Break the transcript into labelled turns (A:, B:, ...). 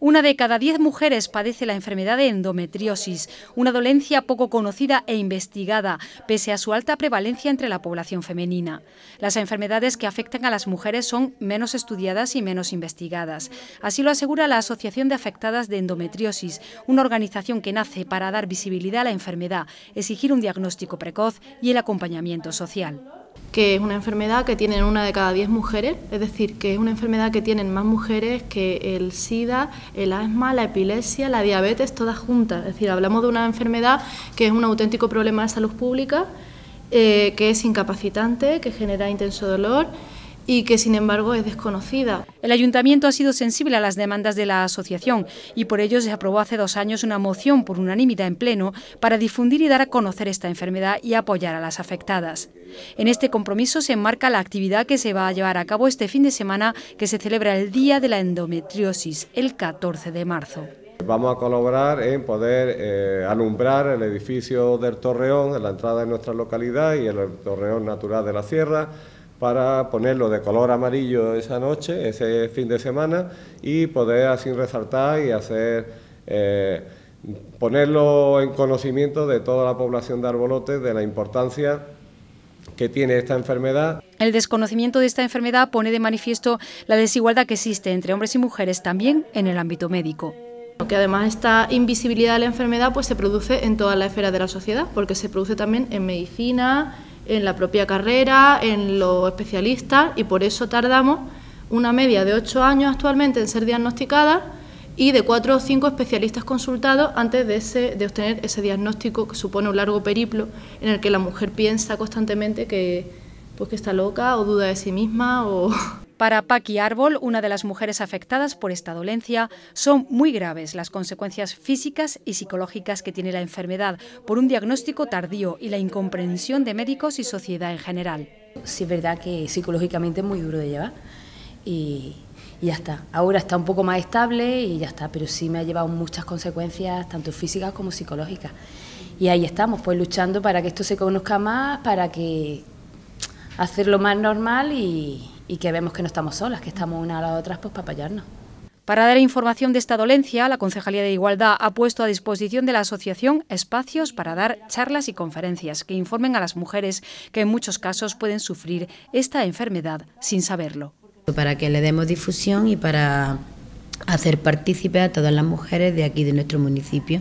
A: Una de cada diez mujeres padece la enfermedad de endometriosis, una dolencia poco conocida e investigada, pese a su alta prevalencia entre la población femenina. Las enfermedades que afectan a las mujeres son menos estudiadas y menos investigadas. Así lo asegura la Asociación de Afectadas de Endometriosis, una organización que nace para dar visibilidad a la enfermedad, exigir un diagnóstico precoz y el acompañamiento
B: social que es una enfermedad que tienen una de cada diez mujeres, es decir, que es una enfermedad que tienen más mujeres que el SIDA, el asma, la epilepsia, la diabetes, todas juntas. Es decir, hablamos de una enfermedad que es un auténtico problema de salud pública, eh, que es incapacitante, que genera intenso dolor y que sin embargo es desconocida. El
A: ayuntamiento ha sido sensible a las demandas de la asociación y por ello se aprobó hace dos años una moción por unanimidad en pleno para difundir y dar a conocer esta enfermedad y apoyar a las afectadas. En este compromiso se enmarca la actividad que se va a llevar a cabo este fin de semana que se celebra el Día de la Endometriosis, el 14 de marzo.
C: Vamos a colaborar en poder eh, alumbrar el edificio del Torreón, la entrada de nuestra localidad y el Torreón Natural de la Sierra, para ponerlo de color amarillo esa noche, ese fin de semana, y poder así resaltar y hacer eh, ponerlo en conocimiento de toda la población de Arbolote... de la importancia que tiene esta enfermedad.
A: El desconocimiento de esta enfermedad pone de manifiesto la desigualdad que existe
B: entre hombres y mujeres también en el ámbito médico que además esta invisibilidad de la enfermedad pues se produce en toda la esfera de la sociedad, porque se produce también en medicina, en la propia carrera, en los especialistas y por eso tardamos una media de ocho años actualmente en ser diagnosticada... y de cuatro o cinco especialistas consultados antes de, ese, de obtener ese diagnóstico que supone un largo periplo en el que la mujer piensa constantemente que, pues, que está loca o duda de sí misma o... Para Paki Árbol, una de las
A: mujeres afectadas por esta dolencia, son muy graves las consecuencias físicas y psicológicas que tiene la enfermedad por un diagnóstico tardío y la incomprensión de médicos y sociedad en general. Sí, es verdad que
D: psicológicamente es muy duro de llevar y ya está. Ahora está un poco más estable y ya está, pero sí me ha llevado muchas consecuencias, tanto físicas como psicológicas. Y ahí estamos, pues luchando para que esto se conozca más, para que hacerlo más normal y, y que vemos que no estamos solas, que estamos una a la otras pues para
A: apoyarnos. Para dar información de esta dolencia, la Concejalía de Igualdad ha puesto a disposición de la asociación espacios para dar charlas y conferencias que informen a las mujeres que en muchos casos pueden sufrir esta enfermedad sin saberlo.
D: Para que le demos difusión y
A: para hacer partícipe a todas las mujeres de aquí de nuestro municipio.